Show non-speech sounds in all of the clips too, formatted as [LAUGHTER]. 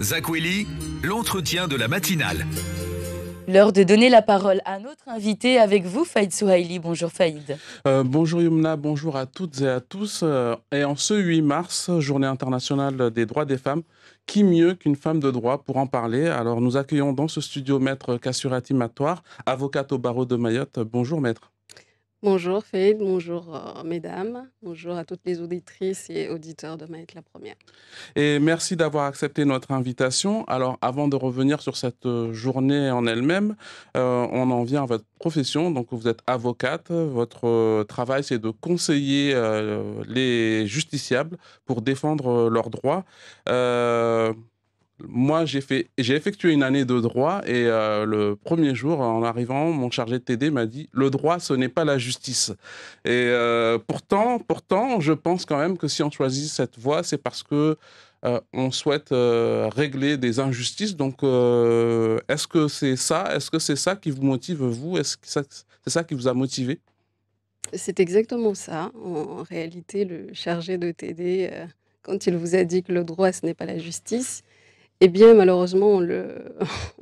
Zakweli, l'entretien de la matinale. L'heure de donner la parole à notre invité avec vous, Faïd Souhaili. Bonjour Faïd. Euh, bonjour Yumna, bonjour à toutes et à tous. Euh, et en ce 8 mars, Journée internationale des droits des femmes, qui mieux qu'une femme de droit pour en parler Alors nous accueillons dans ce studio Maître Kassurati Matoire, avocate au barreau de Mayotte. Bonjour Maître. Bonjour Faïd, bonjour euh, mesdames, bonjour à toutes les auditrices et auditeurs de Maître la Première. Et merci d'avoir accepté notre invitation. Alors avant de revenir sur cette euh, journée en elle-même, euh, on en vient à votre profession. Donc vous êtes avocate, votre travail c'est de conseiller les justiciables pour défendre leurs droits moi, j'ai fait, j'ai effectué une année de droit et euh, le premier jour, en arrivant, mon chargé de TD m'a dit le droit, ce n'est pas la justice. Et euh, pourtant, pourtant, je pense quand même que si on choisit cette voie, c'est parce que euh, on souhaite régler des injustices. Donc, est-ce que c'est ça Est-ce que c'est ça qui vous motive vous Est-ce que c'est ça qui vous a motivé C'est exactement ça. en, réalité, le chargé de TD. Quand il vous a dit que le droit, ce n'est pas la justice, eh bien, malheureusement,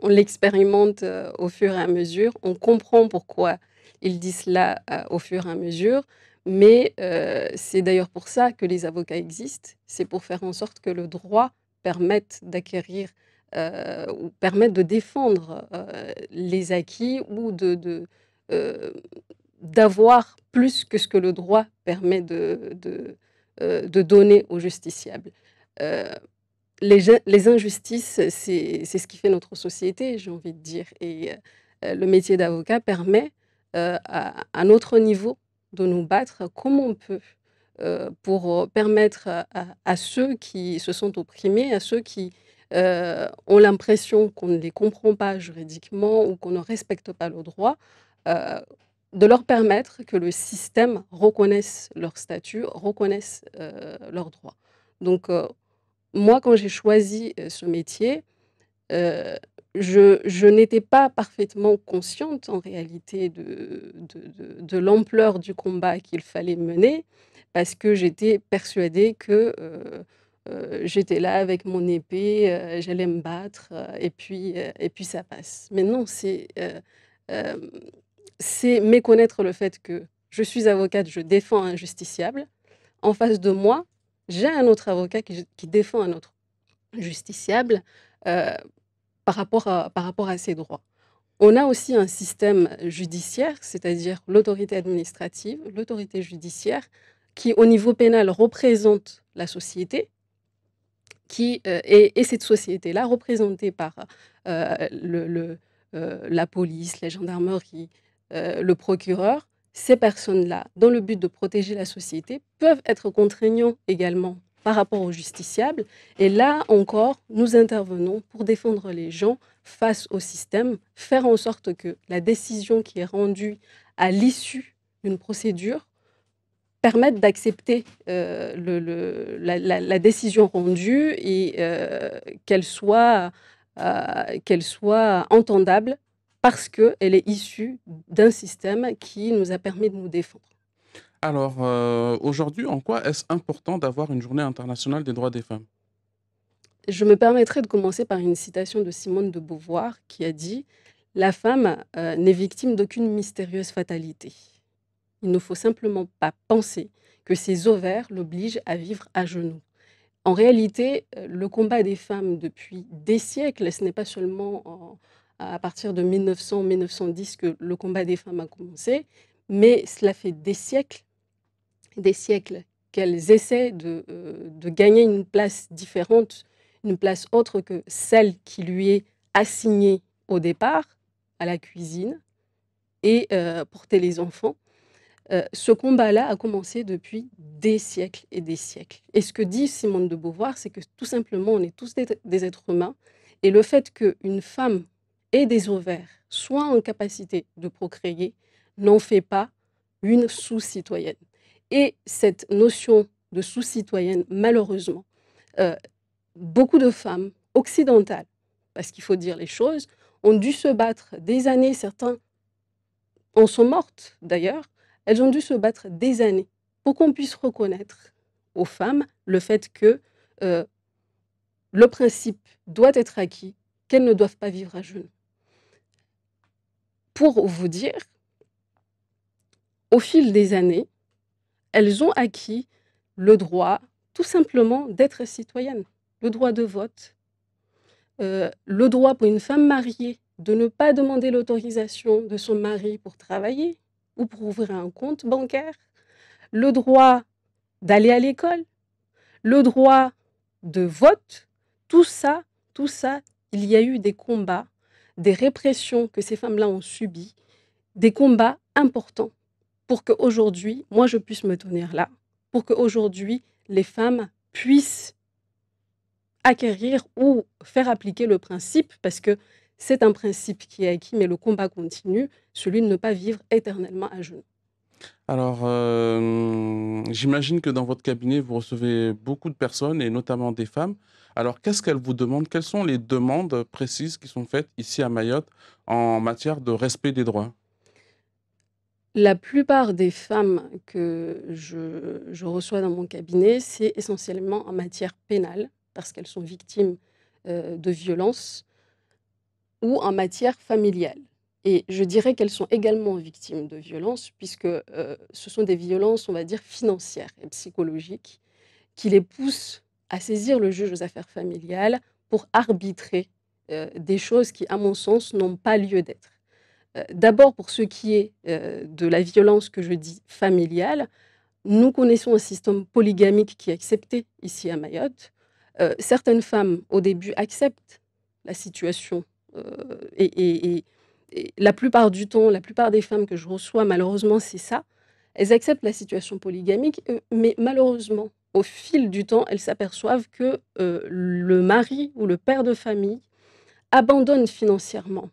on [LAUGHS] l'expérimente euh, au fur et à mesure. On comprend pourquoi il dit cela euh, au fur et à mesure. Mais euh, c'est d'ailleurs pour ça que les avocats existent. C'est pour faire en sorte que le droit permette d'acquérir ou permette de défendre les acquis ou de, d'avoir plus que ce que le droit permet de, de, de donner aux justiciables les, injustices, c'est ce qui fait notre société, j'ai envie de dire. Et euh, le métier d'avocat permet euh, à, un autre niveau de nous battre comme on peut euh, pour permettre à, ceux qui se sont opprimés, à ceux qui ont l'impression qu'on ne les comprend pas juridiquement ou qu'on ne respecte pas le droit, de leur permettre que le système reconnaisse leur statut, reconnaisse leurs droits. Donc moi, quand j'ai choisi euh, ce métier, euh, je, n'étais pas parfaitement consciente en réalité de, l'ampleur du combat qu'il fallait mener, parce que j'étais persuadée que euh, j'étais là avec mon épée, j'allais me battre, et, puis, et puis ça passe. Mais non, c'est, c'est méconnaître le fait que je suis avocate, je défends un justiciable. En face de moi, j'ai un autre avocat qui, défend un autre justiciable euh, par, rapport à, par rapport à ses droits. On a aussi un système judiciaire, c'est-à-dire l'autorité administrative, l'autorité judiciaire, qui au niveau pénal représente la société, qui euh, et, cette société-là représentée par euh, la police, les gendarmeries, le procureur, ces personnes-là, dans le but de protéger la société, peuvent être contraignants également par rapport aux justiciables. Et là encore, nous intervenons pour défendre les gens face au système, faire en sorte que la décision qui est rendue à l'issue d'une procédure permette d'accepter euh, la, décision rendue et euh, qu'elle soit, euh, soit entendable parce qu'elle est issue d'un système qui nous a permis de nous défendre. Alors, euh, aujourd'hui, en quoi est-ce important d'avoir une journée internationale des droits des femmes Je me permettrai de commencer par une citation de Simone de Beauvoir qui a dit La femme euh, n'est victime d'aucune mystérieuse fatalité. Il ne faut simplement pas penser que ses ovaires l'obligent à vivre à genoux. En réalité, euh, le combat des femmes depuis des siècles, ce n'est pas seulement en, à partir de 1900-1910 que le combat des femmes a commencé, mais cela fait des siècles, des siècles qu'elles essaient de, euh, de, gagner une place différente, une place autre que celle qui lui est assignée au départ, à la cuisine, et à euh, porter les enfants. Euh, ce combat-là a commencé depuis des siècles et des siècles. Et ce que dit Simone de Beauvoir, c'est que tout simplement, on est tous des, des êtres humains, et le fait qu'une femme et des ovaires soit en capacité de procréer n'en fait pas une sous-citoyenne. Et cette notion de sous-citoyenne, malheureusement, euh, beaucoup de femmes occidentales, parce qu'il faut dire les choses, ont dû se battre des années, certains en sont mortes d'ailleurs, elles ont dû se battre des années pour qu'on puisse reconnaître aux femmes le fait que euh, le principe doit être acquis, qu'elles ne doivent pas vivre à genoux pour vous dire, au fil des années, elles ont acquis le droit tout simplement d'être citoyennes, le droit de vote, euh, le droit pour une femme mariée de ne pas demander l'autorisation de son mari pour travailler ou pour ouvrir un compte bancaire, le droit d'aller à l'école, le droit de vote, tout ça, tout ça, il y a eu des combats des répressions que ces femmes-là ont subies, des combats importants pour que aujourd'hui, moi, je puisse me tenir là, pour qu'aujourd'hui, les femmes puissent acquérir ou faire appliquer le principe, parce que c'est un principe qui est acquis, mais le combat continue, celui de ne pas vivre éternellement à genoux. Alors, euh, j'imagine que dans votre cabinet, vous recevez beaucoup de personnes et notamment des femmes. Alors, qu'est-ce qu'elles vous demandent Quelles sont les demandes précises qui sont faites ici à Mayotte en matière de respect des droits La plupart des femmes que je, reçois dans mon cabinet, c'est essentiellement en matière pénale, parce qu'elles sont victimes euh, de violences, ou en matière familiale. Et je dirais qu'elles sont également victimes de violences, puisque euh, ce sont des violences, on va dire, financières et psychologiques, qui les poussent à saisir le juge aux affaires familiales pour arbitrer euh, des choses qui, à mon sens, n'ont pas lieu d'être. Euh, d'abord, pour ce qui est de la violence que je dis familiale, nous connaissons un système polygamique qui est accepté ici à Mayotte. certaines femmes, au début, acceptent la situation et la plupart du temps, la plupart des femmes que je reçois, malheureusement, c'est ça. Elles acceptent la situation polygamique, euh, mais malheureusement, au fil du temps, elles s'aperçoivent que euh, le mari ou le père de famille abandonne financièrement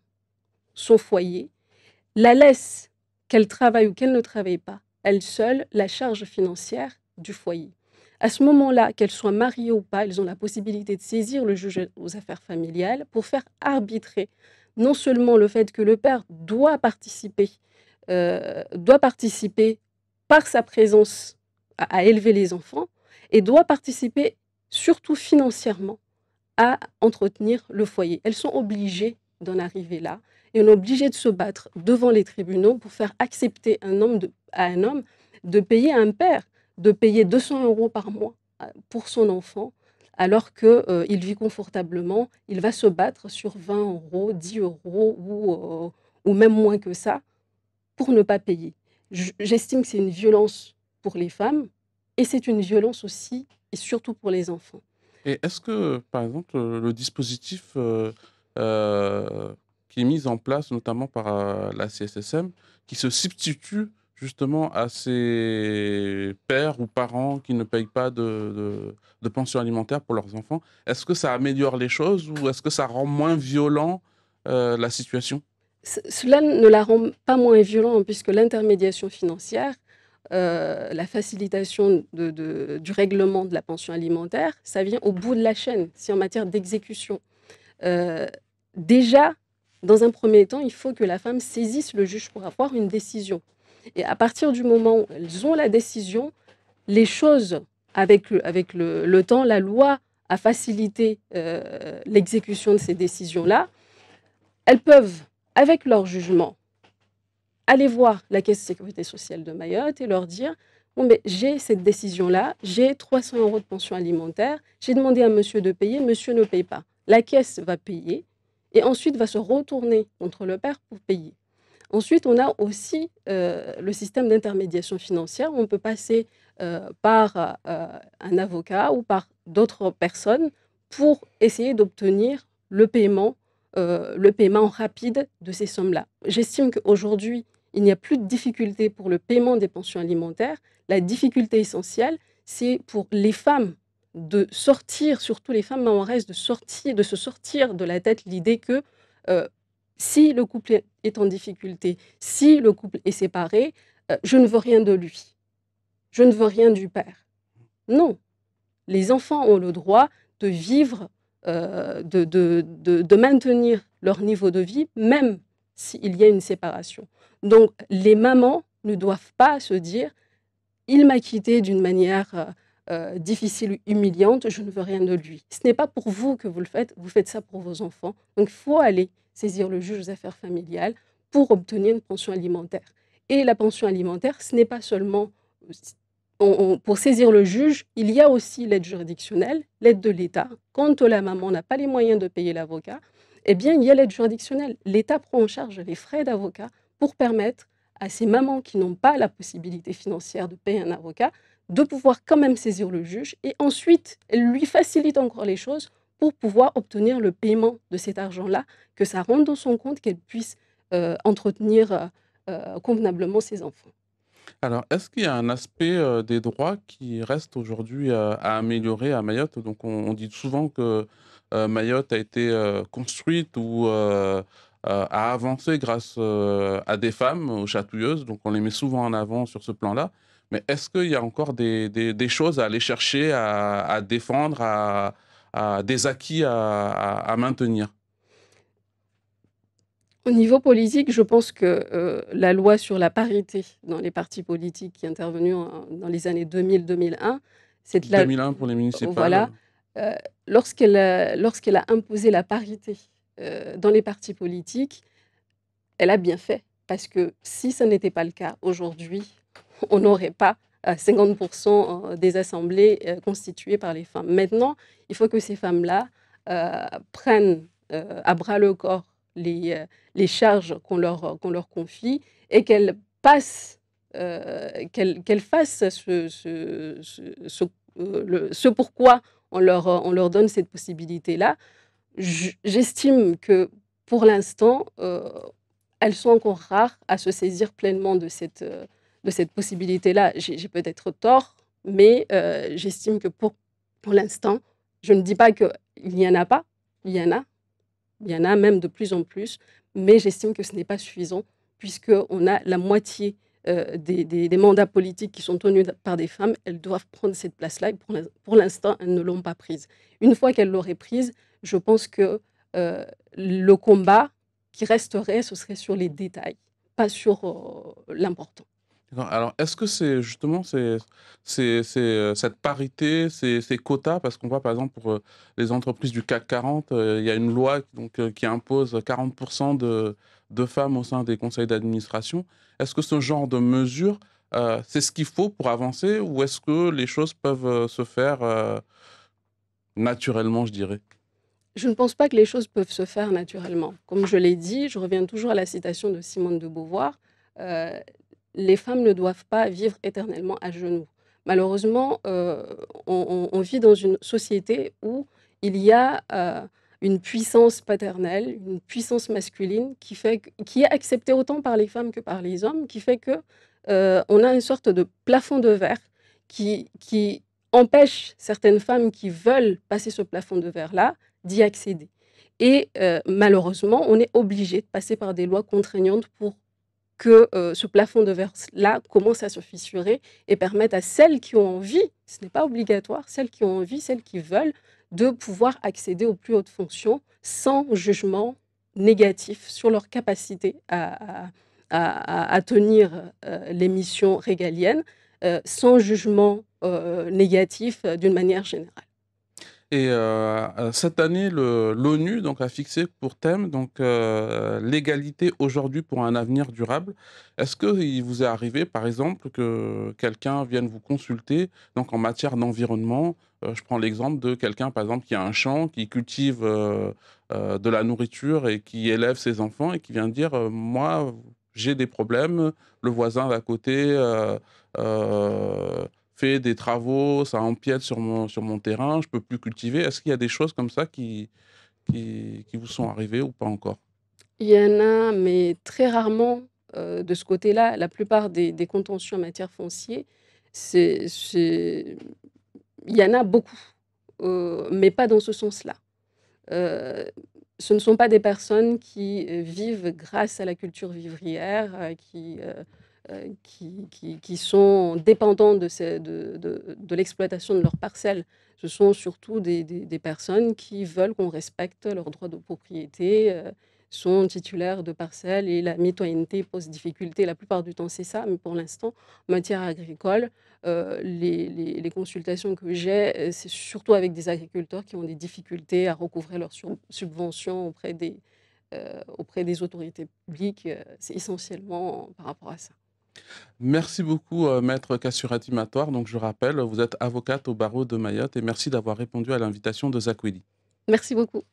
son foyer, la laisse qu'elle travaille ou qu'elle ne travaille pas, elle seule, la charge financière du foyer. À ce moment-là, qu'elles soient mariées ou pas, elles ont la possibilité de saisir le juge aux affaires familiales pour faire arbitrer non seulement le fait que le père doit participer, euh, doit participer par sa présence à, élever les enfants, et doit participer surtout financièrement à entretenir le foyer. Elles sont obligées d'en arriver là, et on est obligé de se battre devant les tribunaux pour faire accepter un homme à un homme de payer à un père, de payer 200 euros par mois euh, pour son enfant alors qu'il euh, il vit confortablement, il va se battre sur 20 euros, 10 euros ou, euh, ou même moins que ça pour ne pas payer. J'estime que c'est une violence pour les femmes et c'est une violence aussi et surtout pour les enfants. Et est-ce que, par exemple, euh, le dispositif qui est mis en place notamment par la CSSM, qui se substitue justement à ces pères ou parents qui ne payent pas de, pension alimentaire pour leurs enfants. Est-ce que ça améliore les choses ou est-ce que ça rend moins violent euh, la situation Cela ne la rend pas moins violent puisque l'intermédiation financière, euh, la facilitation du règlement de la pension alimentaire, ça vient au bout de la chaîne, si en matière d'exécution. Euh, déjà, dans un premier temps, il faut que la femme saisisse le juge pour avoir une décision. Et à partir du moment où elles ont la décision, les choses, avec, le, temps, la loi a facilité euh, l'exécution de ces décisions-là, elles peuvent, avec leur jugement, aller voir la caisse de sécurité sociale de Mayotte et leur dire Bon, mais j'ai cette décision-là, j'ai 300 euros de pension alimentaire, j'ai demandé à monsieur de payer, monsieur ne paye pas. La caisse va payer et ensuite va se retourner contre le père pour payer. Ensuite, on a aussi euh, le système d'intermédiation financière. On peut passer euh, par euh, un avocat ou par d'autres personnes pour essayer d'obtenir le paiement, le paiement rapide de ces sommes-là. J'estime qu'aujourd'hui, il n'y a plus de difficulté pour le paiement des pensions alimentaires. La difficulté essentielle, c'est pour les femmes de sortir, surtout les femmes reste de sortir, de se sortir de la tête l'idée que si le couple est en difficulté, si le couple est séparé, euh, je ne veux rien de lui, je ne veux rien du père. Non, les enfants ont le droit de vivre, euh, de, de, maintenir leur niveau de vie, même s'il y a une séparation. Donc les mamans ne doivent pas se dire, il m'a quitté d'une manière... Euh, difficile humiliante, je ne veux rien de lui. Ce n'est pas pour vous que vous le faites, vous faites ça pour vos enfants. Donc il faut aller saisir le juge aux affaires familiales pour obtenir une pension alimentaire. Et la pension alimentaire, ce n'est pas seulement... Euh, pour saisir le juge, il y a aussi l'aide juridictionnelle, l'aide de l'État. Quand la maman n'a pas les moyens de payer l'avocat, eh bien, il y a l'aide juridictionnelle. L'État prend en charge les frais d'avocat pour permettre à ces mamans qui n'ont pas la possibilité financière de payer un avocat de pouvoir quand même saisir le juge. Et ensuite, elle lui facilite encore les choses pour pouvoir obtenir le paiement de cet argent-là, que ça rentre dans son compte, qu'elle puisse euh, entretenir euh, euh, convenablement ses enfants. Alors, est-ce qu'il y a un aspect des droits qui reste aujourd'hui à, améliorer à Mayotte Donc, on, dit souvent que Mayotte a été construite ou a avancé grâce à des femmes, aux chatouilleuses, donc on les met souvent en avant sur ce plan-là. Mais est-ce qu'il y a encore des, choses à aller chercher, à, à défendre, à, des acquis à, maintenir Au niveau politique, je pense que euh, la loi sur la parité dans les partis politiques qui est intervenue dans les années 2000-2001, c'est 2001 pour les municipales. Voilà. Euh, lorsqu'elle a, lorsqu'elle a imposé la parité euh, dans les partis politiques, elle a bien fait. Parce que si ça n'était pas le cas aujourd'hui, on n'aurait pas 50% euh, euh, des assemblées euh, constituées par les femmes. Maintenant, il faut que ces femmes-là prennent à bras le corps les, les charges qu'on leur, qu'on leur confie et qu'elles passent, qu'elles, fassent ce, ce, ce, ce, pourquoi on leur, on leur donne cette possibilité-là. J'estime que pour l'instant, elles sont encore rares à se saisir pleinement de cette cette possibilité-là. J'ai peut-être tort, mais euh, j'estime que pour, pour l'instant, je ne dis pas qu'il n'y en a pas, il y en a, il y en a même de plus en plus, mais j'estime que ce n'est pas suffisant puisqu'on a la moitié euh, des, des, mandats politiques qui sont tenus par des femmes, elles doivent prendre cette place-là et pour l'instant, elles ne l'ont pas prise. Une fois qu'elles l'auraient prise, je pense que euh, le combat qui resterait, ce serait sur les détails, pas sur l'important. Alors, est-ce que c'est justement euh, cette parité, ces, quotas Parce qu'on voit par exemple pour euh, les entreprises du CAC 40, euh, il y a une loi qui impose 40% de, femmes au sein des conseils d'administration. Est-ce que ce genre de mesure, c'est ce qu'il faut pour avancer ou est-ce que les choses peuvent se faire naturellement, je dirais je ne pense pas que les choses peuvent se faire naturellement. Comme je l'ai dit, je reviens toujours à la citation de Simone de Beauvoir les femmes ne doivent pas vivre éternellement à genoux. Malheureusement, euh, on, vit dans une société où il y a euh, une puissance paternelle, une puissance masculine qui, est acceptée autant par les femmes que par les hommes, qui fait que euh, on a une sorte de plafond de verre qui, qui empêche certaines femmes qui veulent passer ce plafond de verre-là d'y accéder. Et malheureusement, on est obligé de passer par des lois contraignantes pour que euh, ce plafond de verre-là commence à se fissurer et permette à celles qui ont envie, ce n'est pas obligatoire, celles qui ont envie, celles qui veulent, de pouvoir accéder aux plus hautes fonctions sans jugement négatif sur leur capacité à, tenir euh, les missions régaliennes, euh, sans jugement négatif d'une manière générale. Et euh, euh, cette année, l'ONU donc a fixé pour thème donc euh, l'égalité aujourd'hui pour un avenir durable. Est-ce que il vous est arrivé, par exemple, que quelqu'un vienne vous consulter donc en matière d'environnement Je prends l'exemple de quelqu'un, par exemple, qui a un champ, qui cultive de la nourriture et qui élève ses enfants et qui vient dire moi j'ai des problèmes, le voisin d'à côté fait des travaux, ça empiète sur mon, sur mon terrain, je peux plus cultiver. Est-ce qu'il y a des choses comme ça qui, qui, qui vous sont arrivées ou pas encore Il y en a, mais très rarement euh, de ce côté-là. La plupart des, des, contentieux en matière foncière, c'est, il y en a beaucoup, euh, mais pas dans ce sens-là. Euh, ce ne sont pas des personnes qui vivent grâce à la culture vivrière, qui euh, qui, qui, sont dépendants de, de, l'exploitation de leurs parcelles. Ce sont surtout des, personnes qui veulent qu'on respecte leurs droits de propriété, euh, sont titulaires de parcelles et la mitoyenneté pose difficulté. La plupart du temps, c'est ça, mais pour l'instant, en matière agricole, euh, les, consultations que j'ai, c'est surtout avec des agriculteurs qui ont des difficultés à recouvrer leurs subventions auprès des, auprès des autorités publiques. c'est essentiellement par rapport à ça. Merci beaucoup, euh, Maître Kassurati Matoire. Donc, je rappelle, vous êtes avocate au barreau de Mayotte et merci d'avoir répondu à l'invitation de Zakweli. Merci beaucoup.